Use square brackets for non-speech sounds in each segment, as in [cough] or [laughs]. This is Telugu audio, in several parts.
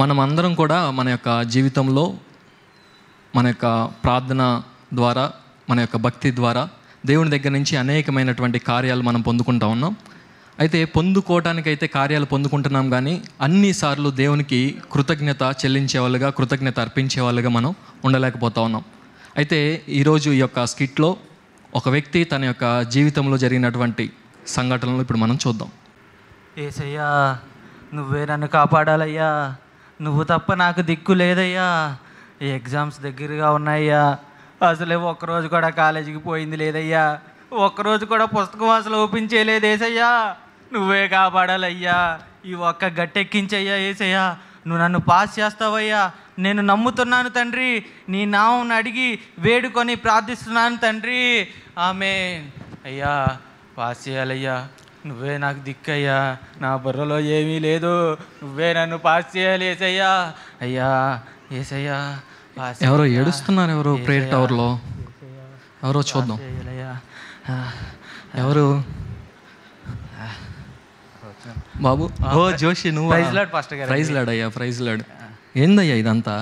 మనం అందరం కూడా మన యొక్క జీవితంలో మన యొక్క ప్రార్థన ద్వారా మన యొక్క భక్తి ద్వారా దేవుని దగ్గర నుంచి అనేకమైనటువంటి కార్యాలు మనం పొందుకుంటా ఉన్నాం అయితే పొందుకోవటానికైతే కార్యాలు పొందుకుంటున్నాం కానీ అన్నిసార్లు దేవునికి కృతజ్ఞత చెల్లించే వాళ్ళుగా కృతజ్ఞత అర్పించే వాళ్ళుగా మనం ఉండలేకపోతా ఉన్నాం అయితే ఈరోజు ఈ యొక్క స్కిట్లో ఒక వ్యక్తి తన యొక్క జీవితంలో జరిగినటువంటి సంఘటనలు ఇప్పుడు మనం చూద్దాం ఏసయ్యా నువ్వే నన్ను కాపాడాలయ్యా నువ్వు తప్ప నాకు దిక్కు లేదయ్యా ఎగ్జామ్స్ దగ్గరగా ఉన్నాయ్యా అసలే ఒక్కరోజు కూడా కాలేజీకి పోయింది లేదయ్యా ఒక్కరోజు కూడా పుస్తకం అసలు ఓపెన్ చేయలేదేసయ్యా నువ్వే కాపాడాలయ్యా ఈ ఒక్క గట్టెక్కించయ్యా ఏసయ్యా నువ్వు నన్ను పాస్ చేస్తావయ్యా నేను నమ్ముతున్నాను తండ్రి నీ నామం అడిగి వేడుకొని ప్రార్థిస్తున్నాను తండ్రి ఆమె అయ్యా పాస్ చేయాలయ్యా నువ్వే నాకు దిక్కయ్యా నా బుర్రలో ఏమీ లేదు నువ్వే నన్ను పాస్ చేయాలి ఏసయ్యా అయ్యా ఏసయ్యా ఎవరో ఏడుస్తున్నారు ఎవరు ప్రేయర్ టవర్లో ఎవరో చూద్దాం ఎవరు బాబు ఓ జోషి నువ్వు ప్రైజ్ లాడ్ పాస్టర్ గారు ప్రైజ్ లాడ్ అయ్యా ప్రైజ్ లాడ్ ఏందయ్యా ఇదంతా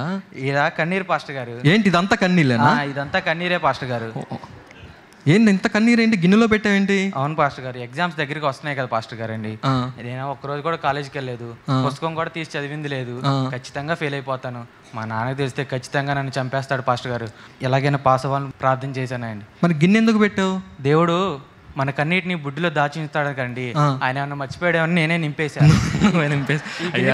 ఇలా కన్నీరు పాస్టర్ గారు ఏంటి ఇదంతా కన్నీళ్ళేనా ఇదంతా కన్నీరే పాస్టర్ గారు ఏంటి ఇంత కన్నీరేంటి గిన్నెలో పెట్టావేంటి అవును పాస్టర్ గారు ఎగ్జామ్స్ దగ్గరికి వస్తున్నాయి కదా పాస్టర్ గారు అండి నేను ఒక్కరోజు కూడా కాలేజీకి వెళ్ళలేదు పుస్తకం కూడా తీసి చదివింది లేదు ఖచ్చితంగా ఫెయిల్ అయిపోతాను మా నాన్న తెలిస్తే ఖచ్చితంగా నన్ను చంపేస్తాడు పాస్టర్ గారు ఎలాగైనా పాస్ అవ్వాలని ప్రార్థన చేశానండి మరి గిన్నె ఎందుకు పెట్టావు దేవుడు మన కన్నీటిని బుడ్డిలో దాచిస్తాడు కండి ఆయన ఏమన్నా మర్చిపోయాడేమని నేనే నింపేశాను [laughs] నింపేసి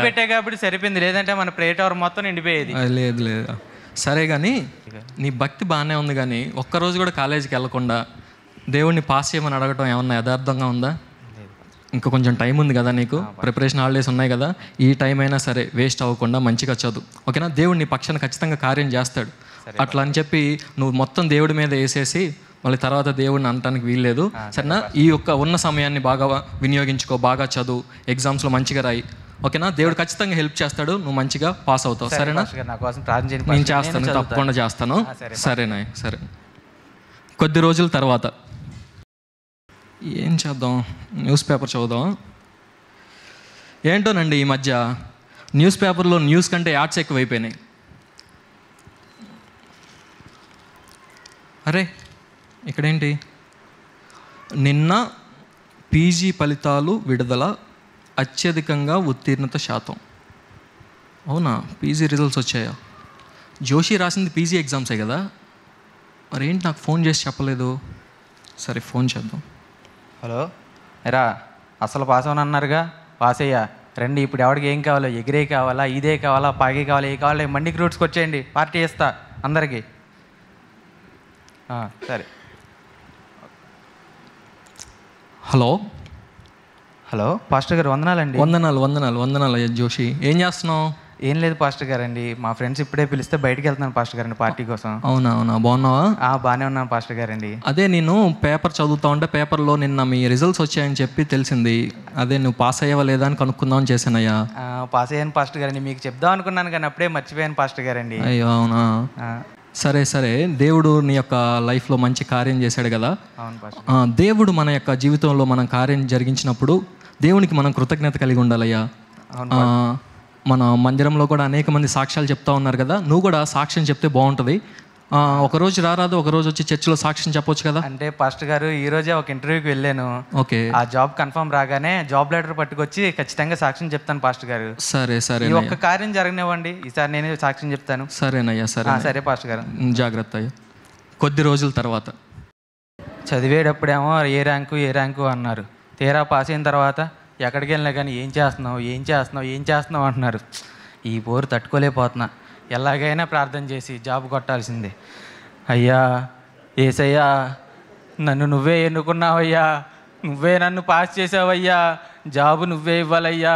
పెట్టే కాబట్టి సరిపోయింది లేదంటే మన ప్లేట్ అవర్ మొత్తం నిండిపోయేది లేదు లేదు సరే కానీ నీ భక్తి బాగానే ఉంది కానీ ఒక్కరోజు కూడా కాలేజీకి వెళ్లకుండా దేవుడిని పాస్ చేయమని అడగటం ఏమన్నా యథార్థంగా ఉందా ఇంకా కొంచెం టైం ఉంది కదా నీకు ప్రిపరేషన్ హాలిడేస్ ఉన్నాయి కదా ఈ టైం అయినా సరే వేస్ట్ అవ్వకుండా మంచిగా చదువు ఓకేనా దేవుడు నీ పక్షాన్ని ఖచ్చితంగా కార్యం చేస్తాడు అట్లా అని చెప్పి నువ్వు మొత్తం దేవుడి మీద వేసేసి మళ్ళీ తర్వాత దేవుడిని అనటానికి వీల్లేదు సరేనా ఈ యొక్క ఉన్న సమయాన్ని బాగా వినియోగించుకో బాగా చదువు ఎగ్జామ్స్లో మంచిగా రాయి ఓకేనా దేవుడు ఖచ్చితంగా హెల్ప్ చేస్తాడు నువ్వు మంచిగా పాస్ అవుతావు సరేనా నేను చేస్తాను తప్పకుండా చేస్తాను సరేనా సరే కొద్ది రోజుల తర్వాత ఏం చేద్దాం న్యూస్ పేపర్ చదువుదాం ఏంటోనండి ఈ మధ్య న్యూస్ పేపర్లో న్యూస్ కంటే యాడ్స్ ఎక్కువైపోయినాయి అరే ఇక్కడేంటి నిన్న పీజీ ఫలితాలు విడుదల అత్యధికంగా ఉత్తీర్ణత శాతం అవునా పీజీ రిజల్ట్స్ వచ్చాయా జోషి రాసింది పీజీ ఎగ్జామ్సే కదా మరేంటి నాకు ఫోన్ చేసి చెప్పలేదు సరే ఫోన్ చేద్దాం హలో రా అసలు పాస్ అన్నారుగా పాస్ అయ్యా రండి ఇప్పుడు ఎవరికి ఏం కావాలో ఎగిరే కావాలా ఇదే కావాలా పాగే కావాలా ఏ కావాలి మండికి రూట్స్కి వచ్చేయండి పార్టీ చేస్తా అందరికీ సరే హలో హలో పాస్టర్ గారు వందనాలండి వందనాలు వందనాలు వందనాలు అయ్యా జోషి ఏం చేస్తున్నావు ఏం లేదు పాస్టర్ గారండి మా ఫ్రెండ్స్ ఇప్పుడే పిలిస్తే బయటికి వెళ్తున్నాను పాస్టర్ గారండి పార్టీ కోసం అవునా అవునా బాగున్నావా బాగానే ఉన్నాను పాస్టర్ గారండి అదే నేను పేపర్ చదువుతా ఉంటే పేపర్లో నిన్న మీ రిజల్ట్స్ వచ్చాయని చెప్పి తెలిసింది అదే నువ్వు పాస్ అయ్యావా లేదా అని కనుక్కుందామని చేశానయ్యా పాస్ అయ్యాను పాస్టర్ గారండి మీకు చెప్దాం అనుకున్నాను కానీ అప్పుడే మర్చిపోయాను పాస్టర్ గారండి అయ్యో అవునా సరే సరే దేవుడు నీ యొక్క లైఫ్లో మంచి కార్యం చేశాడు కదా దేవుడు మన యొక్క జీవితంలో మనం కార్యం జరిగించినప్పుడు దేవునికి మనం కృతజ్ఞత కలిగి ఉండాలయ్యా మన మందిరంలో కూడా అనేక మంది సాక్ష్యాలు చెప్తా ఉన్నారు కదా నువ్వు కూడా సాక్ష్యం చెప్తే బాగుంటుంది ఒకరోజు రారాదు ఒకరోజు వచ్చి చర్చిలో సాక్ష్యం చెప్పొచ్చు కదా అంటే పాస్టర్ గారు ఈ రోజే ఒక ఇంటర్వ్యూకి వెళ్ళాను ఓకే ఆ జాబ్ కన్ఫర్మ్ రాగానే జాబ్ లెటర్ పట్టుకొచ్చి ఖచ్చితంగా సాక్ష్యం చెప్తాను పాస్టర్ గారు సరే సరే ఒక ఒక్క కార్యం జరగనివ్వండి ఈసారి నేను సాక్ష్యం చెప్తాను సరేనయ్యా సరే సరే పాస్టర్ గారు జాగ్రత్త కొద్ది రోజుల తర్వాత చదివేటప్పుడేమో ఏ ర్యాంకు ఏ ర్యాంకు అన్నారు తీరా పాస్ అయిన తర్వాత ఎక్కడికి వెళ్ళినా కానీ ఏం చేస్తున్నావు ఏం చేస్తున్నావు ఏం చేస్తున్నావు అంటున్నారు ఈ బోరు తట్టుకోలేకపోతున్నా ఎలాగైనా ప్రార్థన చేసి జాబ్ కొట్టాల్సిందే అయ్యా ఏసయ్యా నన్ను నువ్వే ఎన్నుకున్నావయ్యా నువ్వే నన్ను పాస్ చేసావయ్యా జాబు నువ్వే ఇవ్వాలయ్యా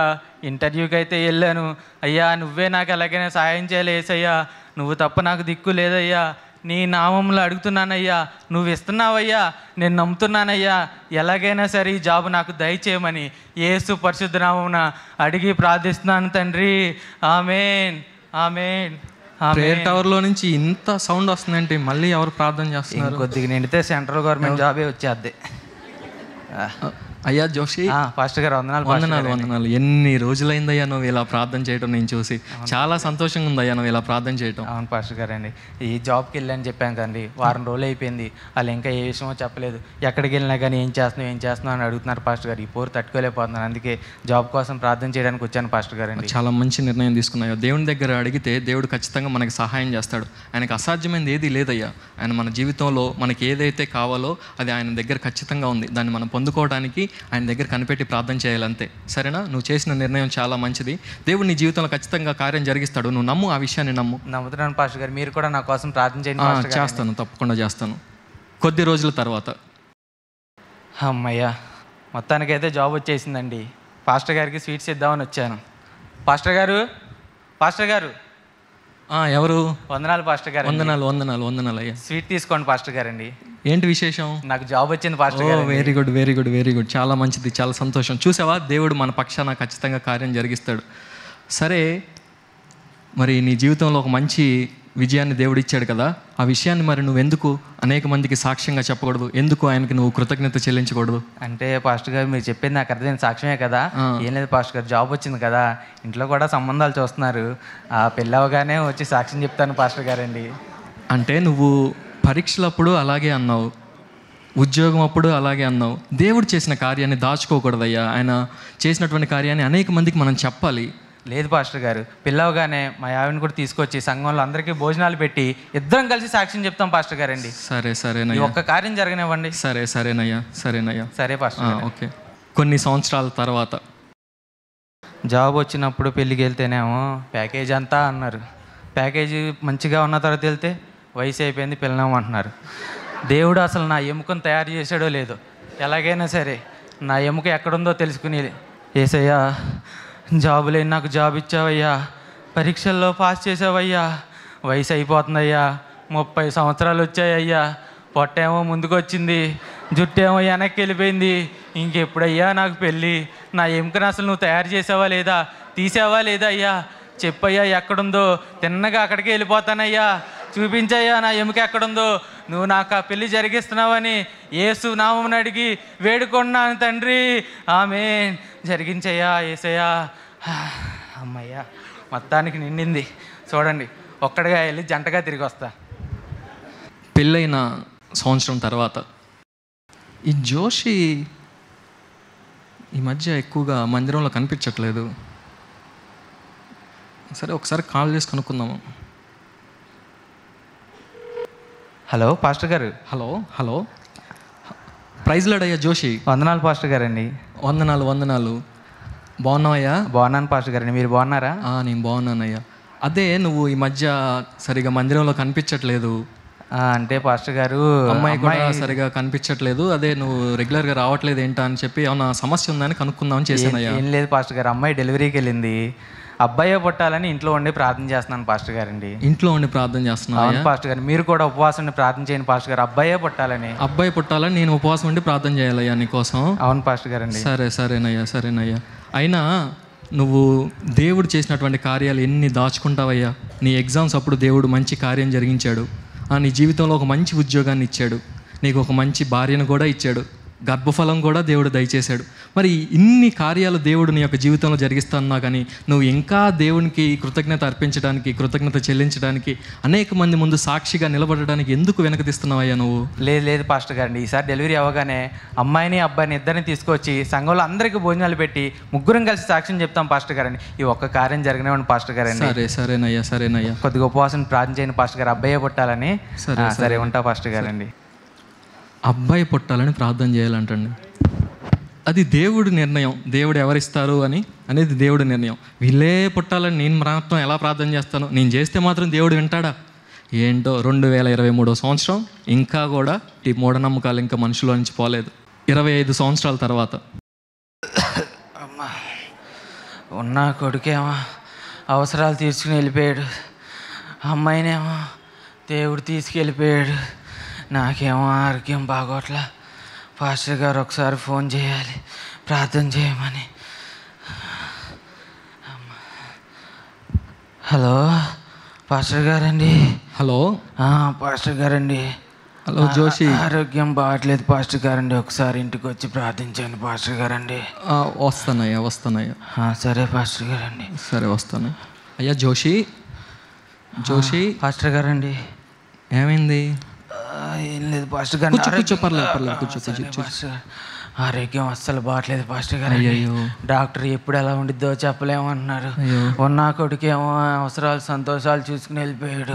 ఇంటర్వ్యూకి అయితే వెళ్ళాను అయ్యా నువ్వే నాకు ఎలాగైనా సాయం ఏసయ్యా నువ్వు తప్ప నాకు దిక్కు లేదయ్యా నీ నామంలో అడుగుతున్నానయ్యా నువ్వు ఇస్తున్నావయ్యా నేను నమ్ముతున్నానయ్యా ఎలాగైనా సరే ఈ జాబ్ నాకు దయచేయమని ఏసు పరిశుద్ధనామమున అడిగి ప్రార్థిస్తున్నాను తండ్రి ఆమెన్ ఆమెన్ ప్రేయర్ టవర్లో నుంచి ఇంత సౌండ్ వస్తుందంటే మళ్ళీ ఎవరు ప్రార్థన చేస్తున్నారు కొద్దిగా నిండితే సెంట్రల్ గవర్నమెంట్ జాబే వచ్చేద్ది అయ్యా జోషి పాస్టర్ గారు వందనాలు వందనాలు వందనాలు ఎన్ని రోజులైందయ్యా నువ్వు ఇలా ప్రార్థన చేయడం నేను చూసి చాలా సంతోషంగా ఉందయ్యా నువ్వు ఇలా ప్రార్థన చేయడం అవును పాస్టర్ గారు అండి ఈ జాబ్కి వెళ్ళని చెప్పాను కదండి వారం రోజులు అయిపోయింది వాళ్ళు ఇంకా ఏ విషయమో చెప్పలేదు ఎక్కడికి వెళ్ళినా కానీ ఏం చేస్తున్నావు ఏం చేస్తున్నావు అని అడుగుతున్నారు పాస్టర్ గారు ఈ పోరు తట్టుకోలేకపోతున్నాను అందుకే జాబ్ కోసం ప్రార్థన చేయడానికి వచ్చాను పాస్టర్ గారు అండి చాలా మంచి నిర్ణయం తీసుకున్నాయి దేవుని దగ్గర అడిగితే దేవుడు ఖచ్చితంగా మనకి సహాయం చేస్తాడు ఆయనకు అసాధ్యమైనది ఏది లేదయ్యా ఆయన మన జీవితంలో మనకి ఏదైతే కావాలో అది ఆయన దగ్గర ఖచ్చితంగా ఉంది దాన్ని మనం పొందుకోవడానికి ఆయన దగ్గర కనిపెట్టి ప్రార్థన చేయాలంతే సరేనా నువ్వు చేసిన నిర్ణయం చాలా మంచిది దేవుడు నీ జీవితంలో ఖచ్చితంగా కార్యం జరిగిస్తాడు నువ్వు నమ్ము ఆ విషయాన్ని నమ్ము నమ్ముతున్నాను పాస్టర్ గారు మీరు కూడా నా కోసం ప్రార్థన చేయండి చేస్తాను తప్పకుండా చేస్తాను కొద్ది రోజుల తర్వాత అమ్మయ్యా మొత్తానికైతే జాబ్ వచ్చేసిందండి పాస్టర్ గారికి స్వీట్స్ ఇద్దామని వచ్చాను పాస్టర్ గారు పాస్టర్ గారు ఎవరు వందనాలు పాస్టర్ గారు వందనాలు వందనాలు వందనాలు అయ్యా స్వీట్ తీసుకోండి పాస్టర్ గారండి ఏంటి విశేషం నాకు జాబ్ వచ్చింది పాస్టర్ గారు very good very good very good చాలా మంచిది చాలా సంతోషం చూసావా దేవుడు మన పక్షాన ఖచ్చితంగా కార్యం జరిగిస్తాడు సరే మరి నీ జీవితంలో ఒక మంచి విజయాన్ని దేవుడు ఇచ్చాడు కదా ఆ విషయాన్ని మరి నువ్వు ఎందుకు అనేక మందికి సాక్ష్యంగా చెప్పకూడదు ఎందుకు ఆయనకి నువ్వు కృతజ్ఞత చెల్లించకూడదు అంటే పాస్టర్ గారు మీరు చెప్పింది నాకు అర్థం సాక్ష్యమే కదా ఏం లేదు పాస్టర్ గారు జాబ్ వచ్చింది కదా ఇంట్లో కూడా సంబంధాలు చూస్తున్నారు ఆ పెళ్ళవగానే వచ్చి సాక్ష్యం చెప్తాను పాస్టర్ గారండి అంటే నువ్వు పరీక్షలప్పుడు అలాగే అన్నావు ఉద్యోగం అప్పుడు అలాగే అన్నావు దేవుడు చేసిన కార్యాన్ని దాచుకోకూడదయ్యా ఆయన చేసినటువంటి కార్యాన్ని అనేక మందికి మనం చెప్పాలి లేదు పాస్టర్ గారు పిల్లవగానే మా యావిని కూడా తీసుకొచ్చి సంఘంలో అందరికీ భోజనాలు పెట్టి ఇద్దరం కలిసి సాక్ష్యం చెప్తాం పాస్టర్ గారండి సరే సరేనయ్యా ఒక్క కార్యం జరగనివ్వండి సరే సరేనయ్యా సరేనయ్యా సరే పాస్టర్ ఓకే కొన్ని సంవత్సరాల తర్వాత జాబ్ వచ్చినప్పుడు పెళ్ళికి వెళ్తేనేమో ప్యాకేజ్ అంతా అన్నారు ప్యాకేజ్ మంచిగా ఉన్న తర్వాత వెళ్తే వయసు అయిపోయింది పిల్లనేమంటున్నారు దేవుడు అసలు నా ఎముకను తయారు చేశాడో లేదో ఎలాగైనా సరే నా ఎముక ఎక్కడుందో తెలుసుకుని ఏసయ్యా జాబు లేని నాకు జాబ్ ఇచ్చావయ్యా పరీక్షల్లో పాస్ చేసావయ్యా వయసు అయిపోతుందయ్యా ముప్పై సంవత్సరాలు వచ్చాయ్యా పొట్టేమో ముందుకొచ్చింది జుట్టేమో వెనక్కి వెళ్ళిపోయింది ఇంకెప్పుడయ్యా నాకు పెళ్ళి నా ఎముకను అసలు నువ్వు తయారు చేసావా లేదా తీసావా లేదా అయ్యా చెప్పయ్యా ఎక్కడుందో తిన్నగా అక్కడికి వెళ్ళిపోతానయ్యా చూపించయ్యా నా ఎముక ఎక్కడుందో నువ్వు నాకు ఆ పెళ్లి జరిగిస్తున్నావని ఏసు నామం అడిగి వేడుకున్నాను తండ్రి ఆమె జరిగించయ్యా ఏసయ్యా అమ్మయ్యా మొత్తానికి నిండింది చూడండి ఒక్కడిగా వెళ్ళి జంటగా తిరిగి వస్తా పెళ్ళైన సంవత్సరం తర్వాత ఈ జోషి ఈ మధ్య ఎక్కువగా మందిరంలో కనిపించట్లేదు సరే ఒకసారి కాల్ చేసి కనుక్కుందాము హలో పాస్టర్ గారు హలో హలో ప్రైజ్ లాడయ్యా జోషి వందనాలు పాస్టర్ గారండి వందనాలు వందనాలు బాగున్నావయ్యా బాగున్నాను పాస్టర్ గారండి మీరు బాగున్నారా నేను బాగున్నానయ్యా అదే నువ్వు ఈ మధ్య సరిగా మందిరంలో కనిపించట్లేదు అంటే పాస్టర్ గారు అమ్మాయి కూడా సరిగా కనిపించట్లేదు అదే నువ్వు రెగ్యులర్ గా రావట్లేదు ఏంటా అని చెప్పి ఏమైనా సమస్య ఉందని కనుక్కుందామని చేశాను ఏం లేదు పాస్టర్ గారు అమ్మాయి డెలివరీకి వెళ్ళింది అబ్బాయే పుట్టాలని ఇంట్లో ఉండి ప్రార్థన చేస్తున్నాను పాస్టర్ గారండి ఇంట్లో ఉండి ప్రార్థన చేస్తున్నాను పాస్టర్ గారు మీరు కూడా ఉపవాసం ప్రార్థన చేయండి పాస్టర్ గారు అబ్బాయే పుట్టాలని అబ్బాయి పుట్టాలని నేను ఉపవాసం ఉండి ప్రార్థన చేయాలయ్యా నీకోసం అవును పాస్టర్ గారండి సరే సరేనయ్యా సరేనయ్యా అయినా నువ్వు దేవుడు చేసినటువంటి కార్యాలు ఎన్ని దాచుకుంటావయ్యా నీ ఎగ్జామ్స్ అప్పుడు దేవుడు మంచి కార్యం జరిగించాడు ఆ నీ జీవితంలో ఒక మంచి ఉద్యోగాన్ని ఇచ్చాడు నీకు ఒక మంచి భార్యను కూడా ఇచ్చాడు గర్భఫలం కూడా దేవుడు దయచేశాడు మరి ఇన్ని కార్యాలు దేవుడు నీ యొక్క జీవితంలో జరిగిస్తున్నా కానీ నువ్వు ఇంకా దేవునికి కృతజ్ఞత అర్పించడానికి కృతజ్ఞత చెల్లించడానికి అనేక మంది ముందు సాక్షిగా నిలబడడానికి ఎందుకు వెనక తీస్తున్నావయ్యా నువ్వు లేదు లేదు పాస్టర్ గారండి ఈసారి డెలివరీ అవ్వగానే అమ్మాయిని అబ్బాయిని ఇద్దరిని తీసుకొచ్చి సంఘంలో అందరికీ భోజనాలు పెట్టి ముగ్గురం కలిసి సాక్ష్యం చెప్తాం పాస్టర్ గారండి ఈ ఒక్క కార్యం జరగనివ్వండి పాస్టర్ గారండి సరే సరేనయ్యా సరేనయ్యా కొద్దిగా ఉపవాసం ప్రార్థన చేయని పాస్టర్ గారు అబ్బాయే పుట్టాలని సరే ఉంటా పాస్టర్ గారండి అబ్బాయి పుట్టాలని ప్రార్థన చేయాలంటండి అది దేవుడి నిర్ణయం దేవుడు ఎవరిస్తారు అని అనేది దేవుడి నిర్ణయం వీళ్ళే పుట్టాలని నేను మాత్రం ఎలా ప్రార్థన చేస్తాను నేను చేస్తే మాత్రం దేవుడు వింటాడా ఏంటో రెండు వేల ఇరవై మూడో సంవత్సరం ఇంకా కూడా ఈ మూఢనమ్మకాలు ఇంకా మనుషుల నుంచి పోలేదు ఇరవై ఐదు సంవత్సరాల తర్వాత అమ్మా ఉన్న కొడుకేమో అవసరాలు తీర్చుకుని వెళ్ళిపోయాడు అమ్మాయినేమో దేవుడు తీసుకెళ్ళిపోయాడు నాకేమో ఆరోగ్యం బాగోట్లా పాస్టర్ గారు ఒకసారి ఫోన్ చేయాలి ప్రార్థన చేయమని హలో పాస్టర్ గారండి హలో పాస్టర్ గారండి హలో జోషి ఆరోగ్యం బాగట్లేదు పాస్టర్ గారండి ఒకసారి ఇంటికి వచ్చి ప్రార్థించండి పాస్టర్ గారండి వస్తానయ్యా వస్తానయ్యా సరే పాస్టర్ గారండి సరే వస్తాను అయ్యా జోషి జోషి పాస్టర్ గారండి ఏమైంది బాగాలేదు పాస్టర్ గారు పర్లేదు పర్లేదు ఆరోగ్యం అస్సలు బాగట్లేదు పాస్టర్ గారు అయ్యో డాక్టర్ ఎప్పుడు ఎలా ఉండిద్దో చెప్పలేమన్నారు ఉన్న ఏమో అవసరాలు సంతోషాలు చూసుకుని వెళ్ళిపోయాడు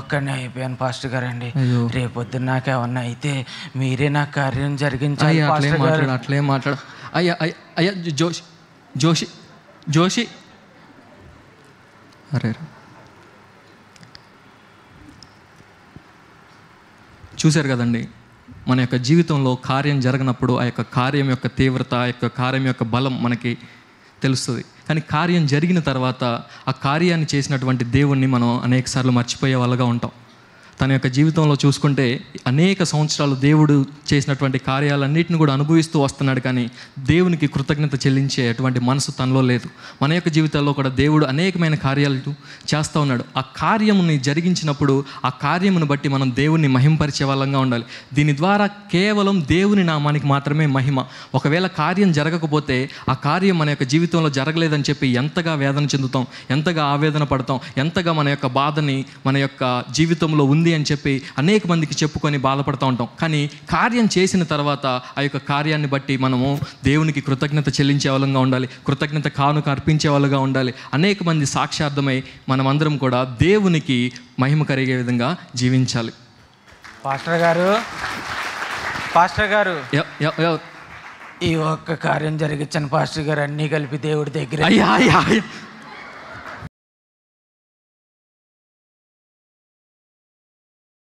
ఒక్కడనే అయిపోయాను పాస్టర్ గారు అండి రేపొద్దున నాకు ఏమన్నా అయితే మీరే నా కార్యం జరిగించాలి అట్లే మాట్లాడు అట్లే మాట్లాడు అయ్యా అయ్యా జోషి జోషి జోషి అరే చూశారు కదండి మన యొక్క జీవితంలో కార్యం జరగనప్పుడు ఆ యొక్క కార్యం యొక్క తీవ్రత ఆ యొక్క కార్యం యొక్క బలం మనకి తెలుస్తుంది కానీ కార్యం జరిగిన తర్వాత ఆ కార్యాన్ని చేసినటువంటి దేవుణ్ణి మనం అనేకసార్లు మర్చిపోయే వాళ్ళగా ఉంటాం తన యొక్క జీవితంలో చూసుకుంటే అనేక సంవత్సరాలు దేవుడు చేసినటువంటి కార్యాలన్నింటిని కూడా అనుభవిస్తూ వస్తున్నాడు కానీ దేవునికి కృతజ్ఞత చెల్లించే అటువంటి మనసు తనలో లేదు మన యొక్క జీవితాల్లో కూడా దేవుడు అనేకమైన కార్యాలు చేస్తూ ఉన్నాడు ఆ కార్యముని జరిగించినప్పుడు ఆ కార్యమును బట్టి మనం దేవుని మహింపరిచే వాళ్ళంగా ఉండాలి దీని ద్వారా కేవలం దేవుని నామానికి మాత్రమే మహిమ ఒకవేళ కార్యం జరగకపోతే ఆ కార్యం మన యొక్క జీవితంలో జరగలేదని చెప్పి ఎంతగా వేదన చెందుతాం ఎంతగా ఆవేదన పడతాం ఎంతగా మన యొక్క బాధని మన యొక్క జీవితంలో ఉంది ఉంది అని చెప్పి అనేక మందికి చెప్పుకొని బాధపడుతూ ఉంటాం కానీ కార్యం చేసిన తర్వాత ఆ యొక్క కార్యాన్ని బట్టి మనము దేవునికి కృతజ్ఞత చెల్లించే వాళ్ళంగా ఉండాలి కృతజ్ఞత కానుక అర్పించే వాళ్ళుగా ఉండాలి అనేక మంది సాక్షార్థమై మనమందరం కూడా దేవునికి మహిమ కలిగే విధంగా జీవించాలి పాస్టర్ గారు పాస్టర్ గారు ఈ ఒక్క కార్యం జరిగించని పాస్టర్ గారు అన్నీ కలిపి దేవుడి దగ్గర అయ్యా అయ్యా